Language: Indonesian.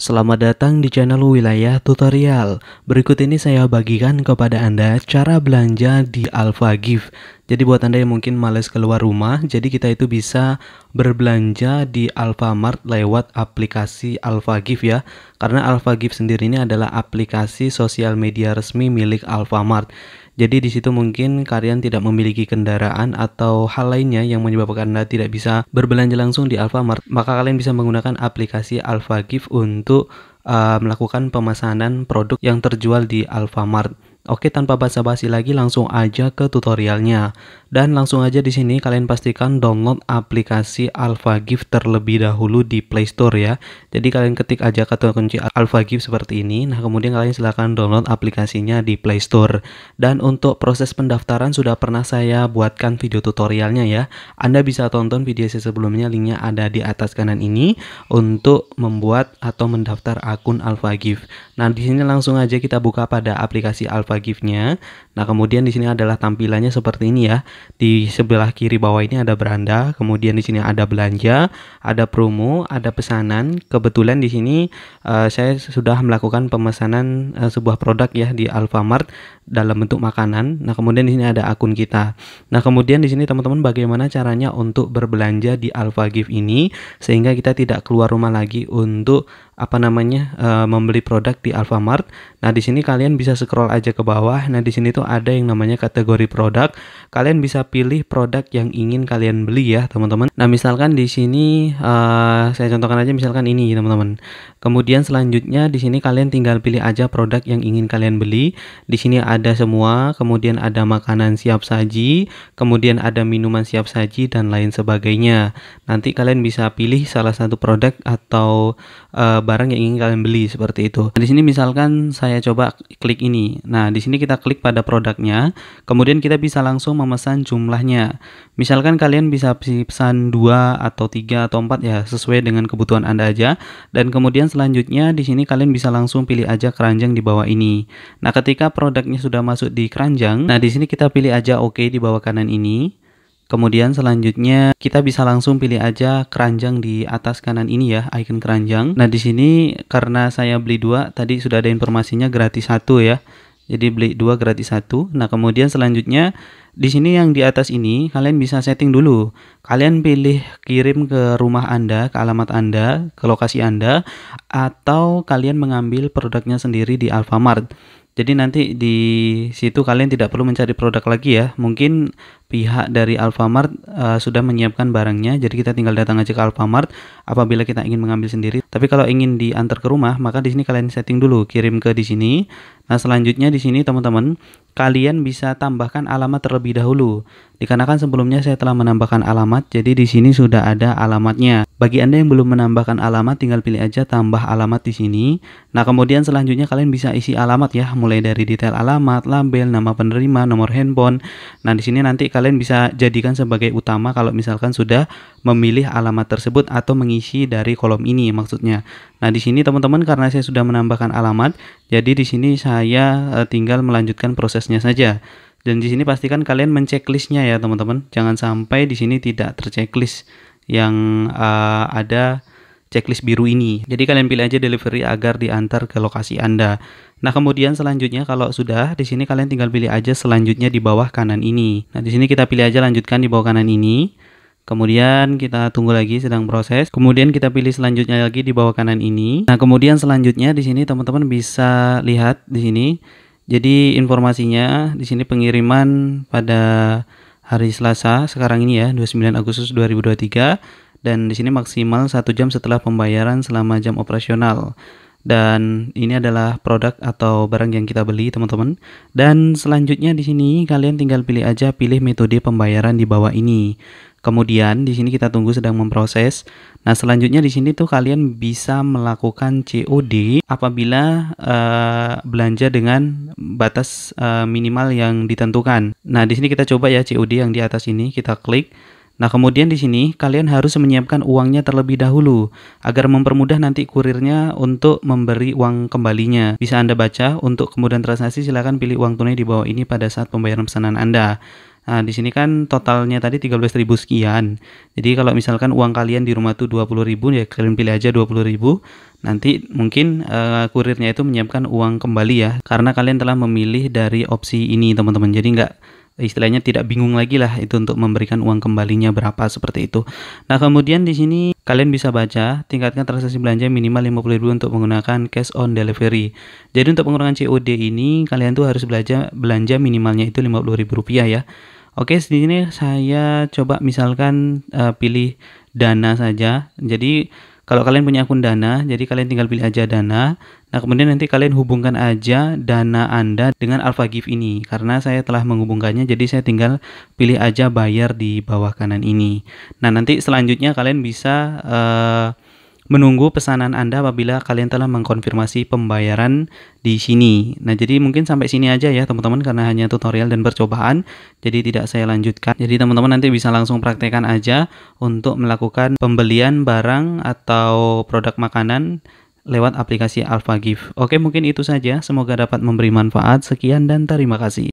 Selamat datang di channel Wilayah Tutorial. Berikut ini saya bagikan kepada Anda cara belanja di Alpha Gift. Jadi buat Anda yang mungkin males keluar rumah, jadi kita itu bisa berbelanja di Alfamart lewat aplikasi Alfagift ya. Karena Alfagift sendiri ini adalah aplikasi sosial media resmi milik Alfamart. Jadi di situ mungkin kalian tidak memiliki kendaraan atau hal lainnya yang menyebabkan Anda tidak bisa berbelanja langsung di Alfamart, maka kalian bisa menggunakan aplikasi Alfagift untuk uh, melakukan pemesanan produk yang terjual di Alfamart. Oke, tanpa basa-basi lagi langsung aja ke tutorialnya. Dan langsung aja di sini kalian pastikan download aplikasi Alpha Gift terlebih dahulu di Play Store ya. Jadi kalian ketik aja kata kunci Alpha Gift seperti ini. Nah, kemudian kalian silahkan download aplikasinya di Play Store. Dan untuk proses pendaftaran sudah pernah saya buatkan video tutorialnya ya. Anda bisa tonton video saya sebelumnya, linknya ada di atas kanan ini untuk membuat atau mendaftar akun Alpha Gift. Nah, di sini langsung aja kita buka pada aplikasi Alpha apa giftnya Nah, kemudian di sini adalah tampilannya seperti ini ya. Di sebelah kiri bawah ini ada beranda, kemudian di sini ada belanja, ada promo, ada pesanan. Kebetulan di sini uh, saya sudah melakukan pemesanan uh, sebuah produk ya di Alfamart dalam bentuk makanan. Nah, kemudian di sini ada akun kita. Nah, kemudian di sini teman-teman bagaimana caranya untuk berbelanja di Alfa ini sehingga kita tidak keluar rumah lagi untuk apa namanya uh, membeli produk di Alfamart. Nah, di sini kalian bisa scroll aja ke bawah. Nah, di sini tuh itu ada yang namanya kategori produk. Kalian bisa pilih produk yang ingin kalian beli ya, teman-teman. Nah, misalkan di sini uh, saya contohkan aja misalkan ini, teman-teman. Kemudian selanjutnya di sini kalian tinggal pilih aja produk yang ingin kalian beli. Di sini ada semua, kemudian ada makanan siap saji, kemudian ada minuman siap saji dan lain sebagainya. Nanti kalian bisa pilih salah satu produk atau uh, barang yang ingin kalian beli seperti itu. Nah, di sini misalkan saya coba klik ini. Nah, di sini kita klik pada produknya, kemudian kita bisa langsung memesan jumlahnya. Misalkan kalian bisa pesan 2 atau 3 atau 4 ya sesuai dengan kebutuhan Anda aja dan kemudian selanjutnya di sini kalian bisa langsung pilih aja keranjang di bawah ini. Nah, ketika produknya sudah masuk di keranjang, nah di sini kita pilih aja oke okay di bawah kanan ini. Kemudian selanjutnya kita bisa langsung pilih aja keranjang di atas kanan ini ya, icon keranjang. Nah di sini karena saya beli dua, tadi sudah ada informasinya gratis satu ya. Jadi beli dua gratis satu. Nah, kemudian selanjutnya di sini yang di atas ini kalian bisa setting dulu. Kalian pilih kirim ke rumah Anda, ke alamat Anda, ke lokasi Anda atau kalian mengambil produknya sendiri di Alfamart. Jadi nanti di situ kalian tidak perlu mencari produk lagi ya. Mungkin pihak dari Alfamart uh, sudah menyiapkan barangnya. Jadi kita tinggal datang aja ke Alfamart apabila kita ingin mengambil sendiri. Tapi kalau ingin diantar ke rumah, maka di sini kalian setting dulu, kirim ke di sini. Nah, selanjutnya di sini teman-teman, kalian bisa tambahkan alamat terlebih dahulu. Dikarenakan sebelumnya saya telah menambahkan alamat, jadi di sini sudah ada alamatnya. Bagi Anda yang belum menambahkan alamat, tinggal pilih aja tambah alamat di sini. Nah, kemudian selanjutnya kalian bisa isi alamat ya, mulai dari detail alamat, label, nama penerima, nomor handphone. Nah, di sini nanti kalian bisa jadikan sebagai utama kalau misalkan sudah memilih alamat tersebut atau mengisi dari kolom ini maksudnya. Nah, di sini teman-teman karena saya sudah menambahkan alamat, jadi di sini saya eh, tinggal melanjutkan prosesnya saja. Dan di sini pastikan kalian menceklisnya ya, teman-teman. Jangan sampai di sini tidak terceklis yang uh, ada checklist biru ini. Jadi kalian pilih aja delivery agar diantar ke lokasi Anda. Nah, kemudian selanjutnya kalau sudah di sini kalian tinggal pilih aja selanjutnya di bawah kanan ini. Nah, di sini kita pilih aja lanjutkan di bawah kanan ini. Kemudian kita tunggu lagi sedang proses. Kemudian kita pilih selanjutnya lagi di bawah kanan ini. Nah, kemudian selanjutnya di sini teman-teman bisa lihat di sini. Jadi informasinya di sini pengiriman pada hari Selasa sekarang ini ya 29 Agustus 2023 dan di sini maksimal satu jam setelah pembayaran selama jam operasional dan ini adalah produk atau barang yang kita beli teman-teman dan selanjutnya di sini kalian tinggal pilih aja pilih metode pembayaran di bawah ini kemudian di sini kita tunggu sedang memproses nah selanjutnya di sini tuh kalian bisa melakukan COD apabila uh, belanja dengan batas uh, minimal yang ditentukan nah di sini kita coba ya COD yang di atas ini kita klik Nah, kemudian di sini kalian harus menyiapkan uangnya terlebih dahulu agar mempermudah nanti kurirnya untuk memberi uang kembalinya. Bisa Anda baca untuk kemudian transaksi silakan pilih uang tunai di bawah ini pada saat pembayaran pesanan Anda. Nah, di sini kan totalnya tadi 13.000 sekian. Jadi kalau misalkan uang kalian di rumah tuh 20.000 ya kalian pilih aja 20.000. Nanti mungkin uh, kurirnya itu menyiapkan uang kembali ya karena kalian telah memilih dari opsi ini, teman-teman. Jadi nggak istilahnya tidak bingung lagi lah itu untuk memberikan uang kembalinya berapa seperti itu. Nah, kemudian di sini kalian bisa baca tingkatkan transaksi belanja minimal 50.000 untuk menggunakan cash on delivery. Jadi untuk pengurangan COD ini kalian tuh harus belanja belanja minimalnya itu rp rupiah ya. Oke, di sini saya coba misalkan uh, pilih dana saja. Jadi kalau kalian punya akun Dana, jadi kalian tinggal pilih aja Dana. Nah, kemudian nanti kalian hubungkan aja Dana Anda dengan AlphaGift ini. Karena saya telah menghubungkannya, jadi saya tinggal pilih aja bayar di bawah kanan ini. Nah, nanti selanjutnya kalian bisa... Uh, menunggu pesanan Anda apabila kalian telah mengkonfirmasi pembayaran di sini. Nah, jadi mungkin sampai sini aja ya teman-teman karena hanya tutorial dan percobaan, jadi tidak saya lanjutkan. Jadi teman-teman nanti bisa langsung praktekkan aja untuk melakukan pembelian barang atau produk makanan lewat aplikasi Gift. Oke, mungkin itu saja. Semoga dapat memberi manfaat. Sekian dan terima kasih.